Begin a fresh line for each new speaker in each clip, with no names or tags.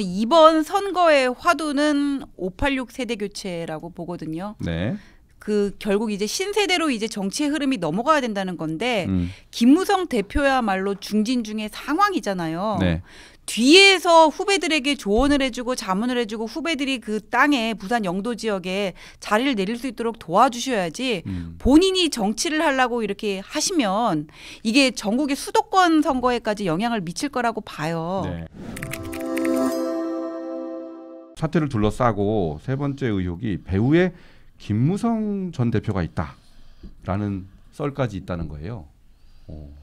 이번 선거의 화두는 586 세대 교체라고 보거든요. 네. 그 결국 이제 신세대로 이제 정치의 흐름이 넘어가야 된다는 건데 음. 김무성 대표야말로 중진 중의 상황이잖아요. 네. 뒤에서 후배들에게 조언을 해주고 자문을 해주고 후배들이 그 땅에 부산 영도 지역에 자리를 내릴 수 있도록 도와주셔야지 음. 본인이 정치를 하려고 이렇게 하시면 이게 전국의 수도권 선거에까지 영향을 미칠 거라고 봐요. 네.
사태를 둘러싸고 세 번째 의혹이 배우의 김무성 전 대표가 있다라는 썰까지 있다는 거예요. 오. 어.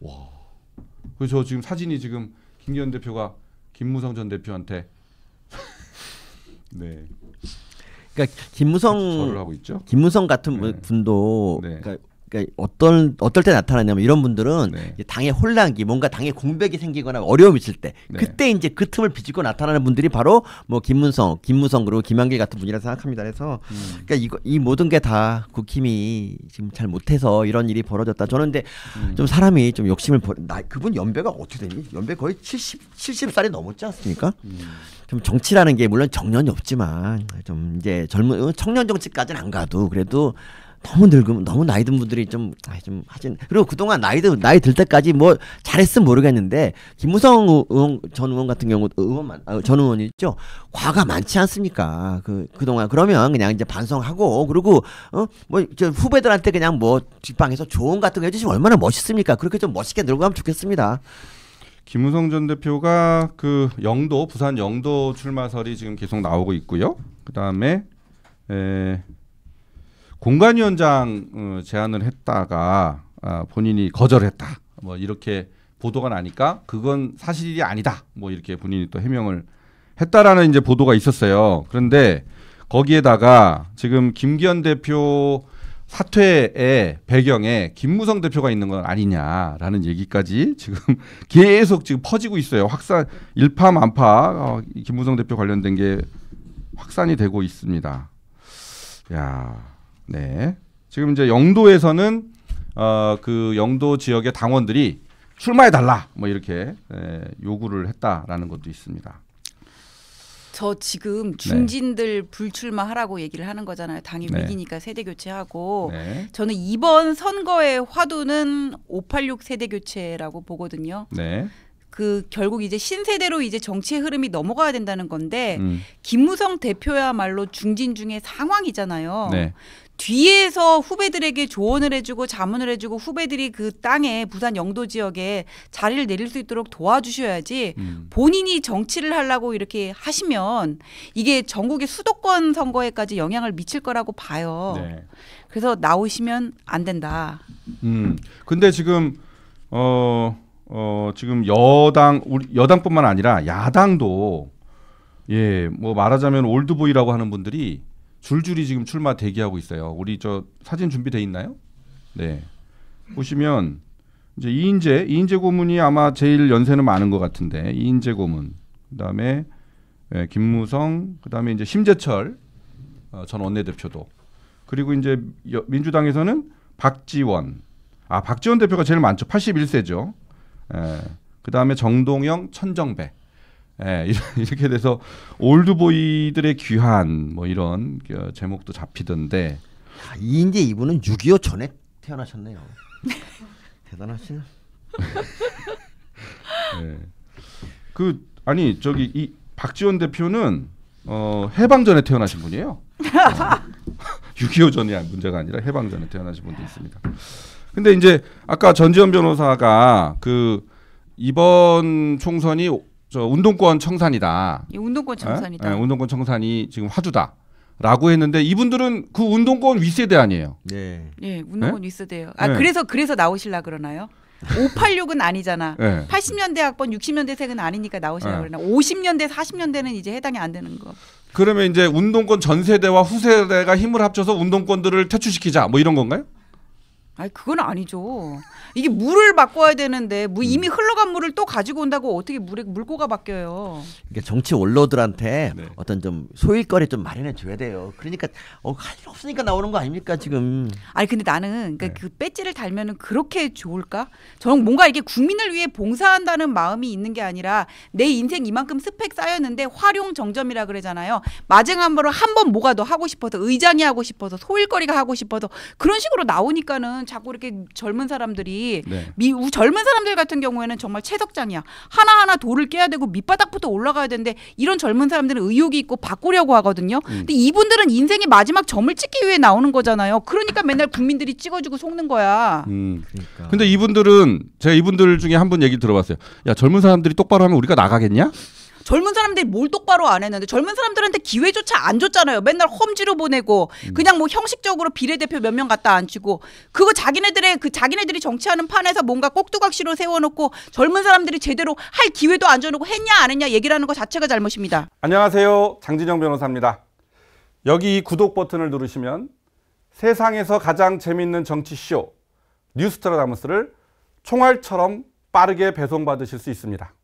와. 그래서 지금 사진이 지금 김기현 대표가 김무성 전 대표한테 네. 그러니까 김무성
김무성 같은 네. 분도 네. 그러니까 그러니까 어떤 어떨 때 나타나냐면 뭐 이런 분들은 네. 당의 혼란기 뭔가 당의 공백이 생기거나 어려움이 있을 때 네. 그때 이제 그 틈을 비집고 나타나는 분들이 바로 뭐 김문성, 김무성 그리고 김한길 같은 분이라 생각합니다. 그래서 음. 그러니까 이거 이 모든 게 다 국힘이 지금 잘 못해서 이런 일이 벌어졌다. 저는 근데 음. 좀 사람이 좀 욕심을 버나 그분 연배가 어떻게 되니? 연배 거의 70 70살이 넘었지 않습니까? 음. 좀 정치라는 게 물론 정년이 없지만 좀 이제 젊은 청년 정치까지는 안 가도 그래도 너무 늙으면 너무 나이 든 분들이 좀좀 좀 아, 하진 그리고 그동안 나이 든 나이 들 때까지 뭐 잘했으면 모르겠는데 김무성 의원 전 의원 같은 경우 의원만 아, 전 의원 이 있죠 과가 많지 않습니까 그 그동안 그러면 그냥 이제 반성하고 그리고 어 뭐 저 후배들한테 그냥 뭐 뒷방에서 조언 같은 거 해주시면 얼마나 멋있습니까 그렇게 좀 멋있게 늙어가면 좋겠습니다. 김우성 전 대표가 그 영도 부산
영도 출마설이 지금 계속 나오고 있고요. 그다음 에, 공간위원장 어, 제안을 했다가 아, 본인이 거절했다. 뭐 이렇게 보도가 나니까 그건 사실이 아니다. 뭐 이렇게 본인이 또 해명을 했다라는 이제 보도가 있었어요. 그런데 거기에다가 지금 김기현 대표 사퇴의 배경에 김무성 대표가 있는 건 아니냐라는 얘기까지 지금 계속 지금 퍼지고 있어요. 확산 일파만파 어, 김무성 대표 관련된 게 확산이 되고 있습니다. 야 네. 지금 이제 영도에서는 어, 그 영도 지역의 당원들이 출마해 달라 뭐 이렇게 예, 요구를 했다라는 것도 있습니다.
저 지금 네. 중진들 네. 불출마하라고 얘기를 하는 거잖아요. 당이 네. 위기니까 세대 교체하고 네. 저는 이번 선거의 화두는 586 세대 교체라고 보거든요. 네. 그 결국 이제 신세대로 이제 정치의 흐름이 넘어가야 된다는 건데 음. 김무성 대표야말로 중진 중에 상황이잖아요. 네. 뒤에서 후배들에게 조언을 해주고 자문을 해주고 후배들이 그 땅에 부산 영도 지역에 자리를 내릴 수 있도록 도와주셔야지 음. 본인이 정치를 하려고 이렇게 하시면 이게 전국의 수도권 선거에까지 영향을 미칠 거라고 봐요. 네. 그래서 나오시면 안 된다.
음. 근데 지금 어 어, 지금 여당 우리 여당뿐만 아니라 야당도 예, 뭐 말하자면 올드보이라고 하는 분들이 줄줄이 지금 출마 대기하고 있어요. 우리 저 사진 준비돼 있나요? 네. 보시면 이제 이인재, 이인재 고문이 아마 제일 연세는 많은 것 같은데 이인재 고문, 그다음에 예, 김무성, 그다음에 이제 심재철 어, 전 원내대표도 그리고 이제 민주당에서는 박지원, 아 박지원 대표가 제일 많죠. 81세죠. 예. 그 다음에 정동영, 천정배. 예, 이렇게 돼서 올드보이들의 귀환 뭐 이런 어, 제목도 잡히던데.
야, 아, 이인재 이분은 6.25 전에 태어나셨네요. 대단하시네. 예. 그
아니 저기 이 박지원 대표는 어, 해방 전에 태어나신 분이에요. 어. 6.25 전이 문제가 아니라 해방 전에 태어나신 분도 있습니다. 근데 이제 아까 전지현 변호사가 그 이번 총선이 저 운동권 청산이다. 예,
운동권 청산이다. 예? 예,
운동권 청산이 지금 화두다. 라고 했는데 이분들은 그 운동권 위세대 아니에요. 네. 예, 예? 운동권 위세대예요 아, 예. 그래서
그래서 나오실라 그러나요? 586은 아니잖아. 네. 80년대 학번, 60년대 생은 아니니까 나오시라 네. 예. 그러나 50년대, 40년대는 이제 해당이 안 되는 거.
그러면 이제 운동권 전 세대와 후세대가 힘을 합쳐서 운동권들을 퇴출시키자 뭐 이런 건가요?
아니 그건 아니죠. 이게 물을 바꿔야 되는데 뭐 이미 흘러간 물을 또 가지고 온다고 어떻게 물에 물고가 바뀌어요?
그러니까 정치 원로들한테 네. 어떤 좀 소일거리 좀 마련해 줘야 돼요. 그러니까 어, 할 일 없으니까 나오는 거 아닙니까 지금?
아니 근데 나는
그러니까 네. 그 배지를 달면은 그렇게 좋을까?
저는 뭔가 이게 국민을 위해 봉사한다는 마음이 있는 게 아니라 내 인생 이만큼 스펙 쌓였는데 활용 정점이라 그러잖아요. 마징한번로 한 번 뭐가 더 하고 싶어서 의장이 하고 싶어서 소일거리가 하고 싶어서 그런 식으로 나오니까는. 자꾸 이렇게 젊은 사람들이 네. 미 젊은 사람들 같은 경우에는 정말 채석장이야. 하나 하나 돌을 깨야 되고 밑바닥부터 올라가야 되는데 이런 젊은 사람들은 의욕이 있고 바꾸려고 하거든요. 음. 근데 이분들은 인생의 마지막 점을 찍기 위해 나오는 거잖아요. 그러니까 맨날 국민들이 찍어주고 속는 거야.
음. 그러니까. 근데 이분들은 제가 이분들 중에 한 분 얘기 들어봤어요. 야 젊은 사람들이 똑바로 하면 우리가 나가겠냐?
젊은 사람들이 뭘 똑바로 안 했는데 젊은 사람들한테 기회조차 안 줬잖아요. 맨날 험지로 보내고 음. 그냥 뭐 형식적으로 비례대표 몇 명 갖다 앉히고 그거 자기네들의 그 자기네들이 정치하는 판에서 뭔가 꼭두각시로 세워놓고 젊은 사람들이 제대로 할 기회도 안 줘놓고 했냐 안 했냐 얘기를 하는 것 자체가 잘못입니다.
안녕하세요. 장진영 변호사입니다. 여기 구독 버튼을 누르시면 세상에서 가장 재밌는 정치쇼 뉴스트라다무스를 총알처럼 빠르게 배송받으실 수 있습니다.